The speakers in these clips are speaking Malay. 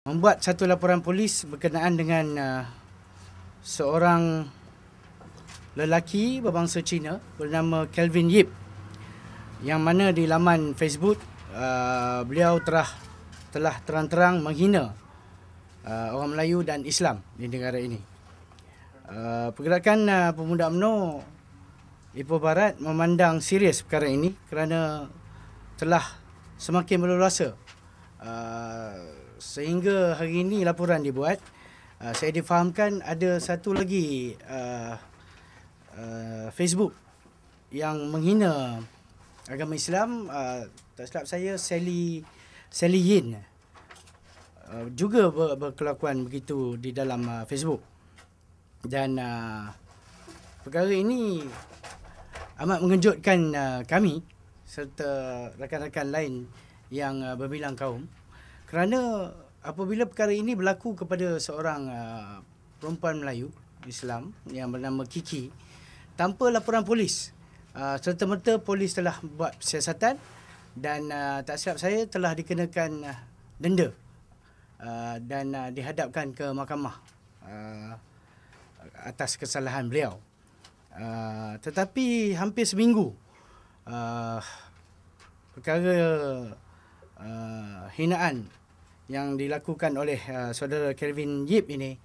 membuat satu laporan polis berkenaan dengan uh, seorang lelaki berbangsa Cina bernama Kelvin Yip yang mana di laman Facebook uh, beliau telah telah terang-terang menghina uh, orang Melayu dan Islam di negara ini. Uh, pergerakan uh, pemuda MNO Ipoh Barat memandang serius perkara ini kerana telah semakin meluasa uh, sehingga hari ini laporan dibuat uh, saya difahamkan ada satu lagi uh, uh, Facebook yang menghina agama Islam uh, tak silap saya Sally Sally Yin uh, juga ber, berkelakuan begitu di dalam uh, Facebook dan uh, perkara ini amat mengejutkan uh, kami serta rakan-rakan lain yang uh, berbilang kaum kerana apabila perkara ini berlaku kepada seorang uh, perempuan Melayu Islam yang bernama Kiki tanpa laporan polis uh, serta-merta polis telah buat siasatan dan uh, tak silap saya telah dikenakan uh, denda uh, dan uh, dihadapkan ke mahkamah uh, atas kesalahan beliau uh, tetapi hampir seminggu uh, perkara uh, hinaan yang dilakukan oleh uh, saudara Kelvin Yip ini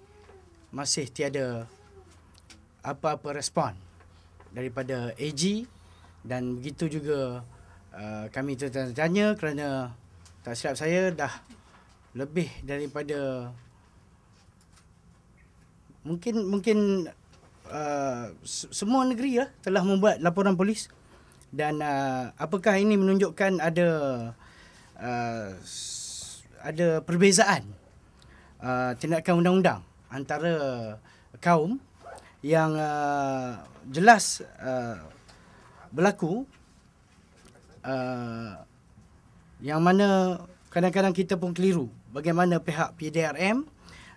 masih tiada apa-apa respon daripada AG dan begitu juga uh, kami tertanya kerana tak silap saya dah lebih daripada mungkin mungkin uh, semua negeri ya telah membuat laporan polis dan uh, apakah ini menunjukkan ada uh, ada perbezaan uh, tindakan undang-undang antara kaum yang uh, jelas uh, berlaku uh, yang mana kadang-kadang kita pun keliru bagaimana pihak PDRM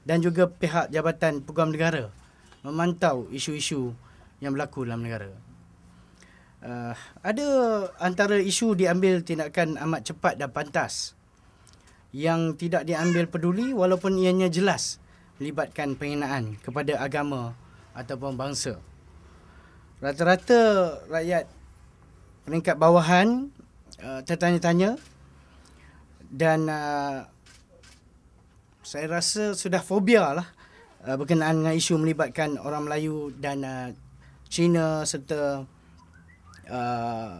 dan juga pihak Jabatan Peguam Negara memantau isu-isu yang berlaku dalam negara. Uh, ada antara isu diambil tindakan amat cepat dan pantas uh, yang tidak diambil peduli walaupun ianya jelas melibatkan penghinaan kepada agama ataupun bangsa. Rata-rata rakyat peringkat bawahan uh, tertanya-tanya dan uh, saya rasa sudah fobia lah uh, berkenaan dengan isu melibatkan orang Melayu dan uh, Cina serta uh,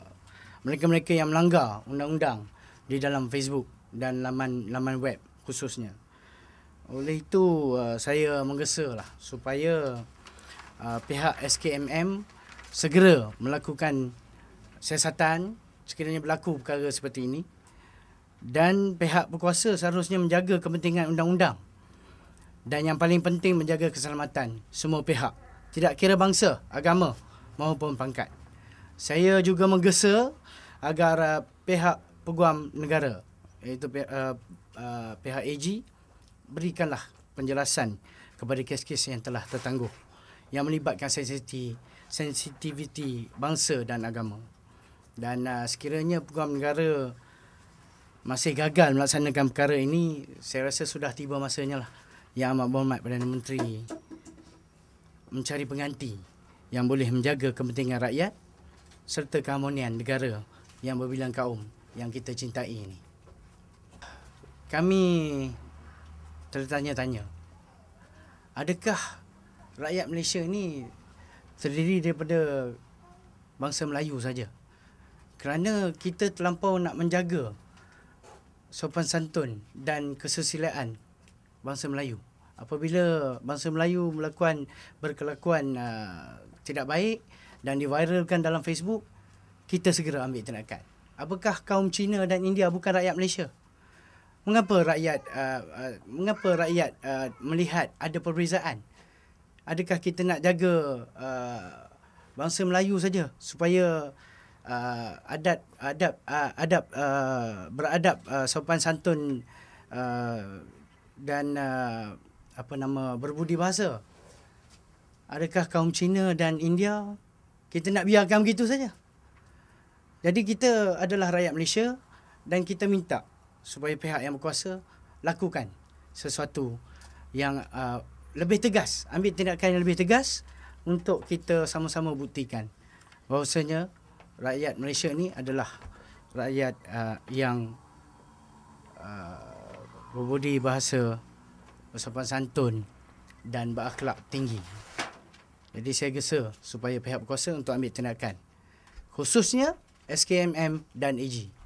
mereka-mereka yang melanggar undang-undang di dalam Facebook dan laman laman web khususnya. Oleh itu uh, saya lah supaya uh, pihak SKMM segera melakukan siasatan sekiranya berlaku perkara seperti ini dan pihak berkuasa seharusnya menjaga kepentingan undang-undang dan yang paling penting menjaga keselamatan semua pihak tidak kira bangsa, agama maupun pangkat. Saya juga menggesa agar uh, pihak peguam negara iaitu uh, uh, pihak AG berikanlah penjelasan kepada kes-kes yang telah tertangguh yang melibatkan sensitiviti sensitiviti bangsa dan agama dan uh, sekiranya peguam negara masih gagal melaksanakan perkara ini saya rasa sudah tiba masanya lah yang amat berhormat Perdana Menteri mencari pengganti yang boleh menjaga kepentingan rakyat serta keharmonian negara yang berbilang kaum yang kita cintai ini kami tertanya-tanya adakah rakyat Malaysia ini terdiri daripada bangsa Melayu saja kerana kita terlampau nak menjaga sopan santun dan kesusilaan bangsa Melayu apabila bangsa Melayu melakukan berkelakuan uh, tidak baik dan diviralkan dalam Facebook kita segera ambil tindakan apakah kaum Cina dan India bukan rakyat Malaysia mengapa rakyat uh, uh, mengapa rakyat uh, melihat ada perbezaan adakah kita nak jaga uh, bangsa Melayu saja supaya uh, adat adab uh, adab uh, beradab uh, sopan santun uh, dan uh, apa nama berbudi bahasa adakah kaum Cina dan India kita nak biarkan begitu saja jadi kita adalah rakyat Malaysia dan kita minta supaya pihak yang berkuasa lakukan sesuatu yang uh, lebih tegas ambil tindakan yang lebih tegas untuk kita sama-sama buktikan bahawasanya rakyat Malaysia ni adalah rakyat uh, yang uh, berbudi bahasa bersopan santun dan berakhlak tinggi jadi saya gesa supaya pihak berkuasa untuk ambil tindakan khususnya SKMM dan AG